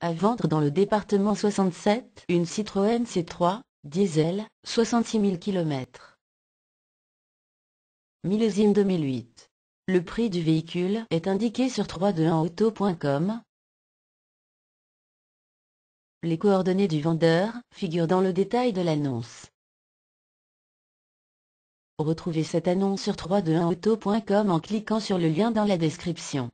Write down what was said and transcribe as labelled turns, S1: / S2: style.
S1: À vendre dans le département 67, une Citroën C3, diesel, 66 000 km. Millésime 2008. Le prix du véhicule est indiqué sur 321auto.com. Les coordonnées du vendeur figurent dans le détail de l'annonce.
S2: Retrouvez cette annonce sur 321auto.com en cliquant sur le lien dans la description.